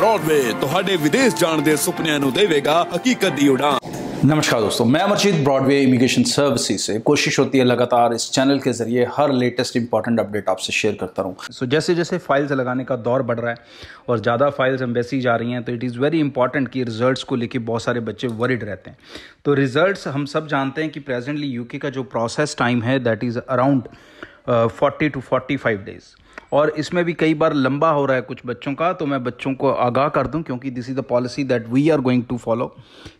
Broadway तो विदेश ਜਾਣ ਦੇ ਸੁਪਨਿਆਂ ਨੂੰ हकीकत ਹਕੀਕਤ उड़ान नमस्कार दोस्तों मैं अमरजीत ब्रॉडवे इमिग्रेशन सर्विसेज से कोशिश होती है लगातार इस चैनल के जरिए हर लेटेस्ट इंपॉर्टेंट अपडेट आपसे शेयर करता रहूं सो so, जैसे जैसे फाइल्स लगाने का दौर बढ़ रहा है और ज़्यादा फाइल्स एम्बेसी जा रही हैं तो इट इज़ वेरी इंपॉर्टेंट कि रिजल्ट्स को लेकर बहुत सारे बच्चे वरिड रहते हैं तो रिजल्ट हम सब जानते हैं कि प्रेजेंटली यू का जो प्रोसेस टाइम है that is around forty two forty five days और इसमें भी कई बार लंबा हो रहा है कुछ बच्चों का तो मैं बच्चों को आगाह कर दूं क्योंकि this is the policy that we are going to follow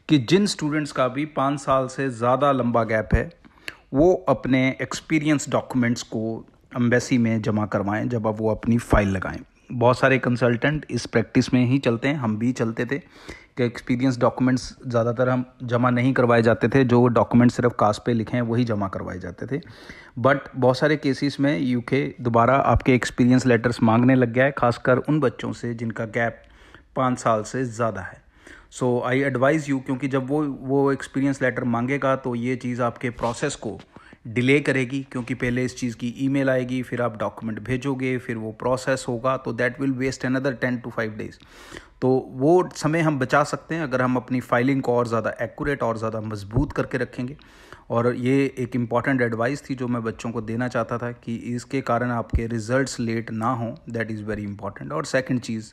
कि जिन स्टूडेंट्स का भी पाँच साल से ज़्यादा लंबा गैप है वो अपने एक्सपीरियंस डॉक्यूमेंट्स को एम्बेसी में जमा करवाएं जब आप वो अपनी फ़ाइल लगाएं बहुत सारे कंसल्टेंट इस प्रैक्टिस में ही चलते हैं हम भी चलते थे कि एक्सपीरियंस डॉक्यूमेंट्स ज़्यादातर हम जमा नहीं करवाए जाते थे जो डॉक्यूमेंट सिर्फ कास्ट पे लिखे हैं वही जमा करवाए जाते थे बट बहुत सारे केसेस में यूके दोबारा आपके एक्सपीरियंस लेटर्स मांगने लग गया है खासकर उन बच्चों से जिनका गैप पाँच साल से ज़्यादा है सो आई एडवाइज़ यू क्योंकि जब वो वो एक्सपीरियंस लेटर मांगेगा तो ये चीज़ आपके प्रोसेस को डिले करेगी क्योंकि पहले इस चीज़ की ईमेल आएगी फिर आप डॉक्यूमेंट भेजोगे फिर वो प्रोसेस होगा तो that will waste another ten to five days तो वो समय हम बचा सकते हैं अगर हम अपनी फाइलिंग को और ज़्यादा एक्यूरेट और ज़्यादा मजबूत करके रखेंगे और ये एक इम्पॉर्टेंट एडवाइस थी जो मैं बच्चों को देना चाहता था कि इसके कारण आपके रिजल्ट्स लेट ना हो दैट इज़ वेरी इंपॉर्टेंट और सेकंड चीज़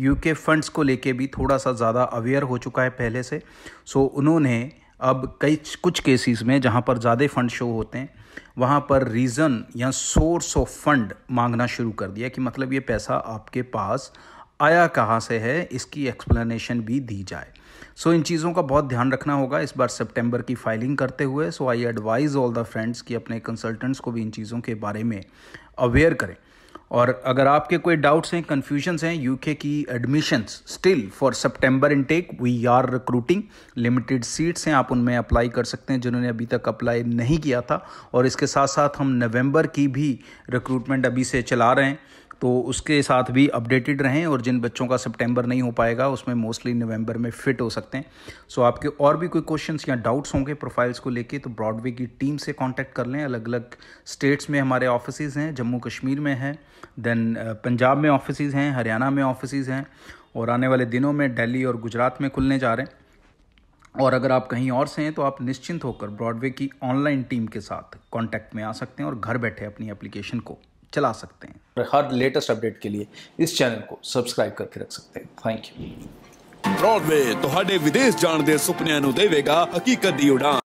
यूके फंड्स को लेके भी थोड़ा सा ज़्यादा अवेयर हो चुका है पहले से सो so, उन्होंने अब कई कुछ केसेस में जहाँ पर ज़्यादा फंड शो होते हैं वहाँ पर रीज़न या सोर्स ऑफ फंड मांगना शुरू कर दिया कि मतलब ये पैसा आपके पास आया कहाँ से है इसकी एक्सप्लेनेशन भी दी जाए सो so, इन चीज़ों का बहुत ध्यान रखना होगा इस बार सितंबर की फाइलिंग करते हुए so I advise all the friends कि अपने कंसल्टेंट्स को भी इन चीज़ों के बारे में अवेयर करें और अगर आपके कोई डाउट्स हैं कन्फ्यूजन्स हैं यूके की एडमिशंस स्टिल फॉर सितंबर intake we are recruiting limited seats हैं आप उनमें अप्लाई कर सकते हैं जिन्होंने अभी तक अप्लाई नहीं किया था और इसके साथ साथ हम नवंबर की भी रिक्रूटमेंट अभी से चला रहे हैं तो उसके साथ भी अपडेटेड रहें और जिन बच्चों का सितंबर नहीं हो पाएगा उसमें मोस्टली नवंबर में फिट हो सकते हैं सो आपके और भी कोई क्वेश्चंस या डाउट्स होंगे प्रोफाइल्स को लेके तो ब्रॉडवे की टीम से कांटेक्ट कर लें अलग अलग स्टेट्स में हमारे ऑफिस हैं जम्मू कश्मीर में हैं देन uh, पंजाब में ऑफिस हैं हरियाणा में ऑफिस हैं और आने वाले दिनों में डेली और गुजरात में खुलने जा रहे हैं और अगर आप कहीं और से हैं तो आप निश्चिंत होकर ब्रॉडवे की ऑनलाइन टीम के साथ कांटेक्ट में आ सकते हैं और घर बैठे अपनी एप्लीकेशन को चला सकते हैं हर लेटेस्ट अपडेट के लिए इस चैनल को सब्सक्राइब करके रख सकते हैं थैंक यू ब्रॉडवे विदेश जाने के सुपन देगा हकीकत की उड़ान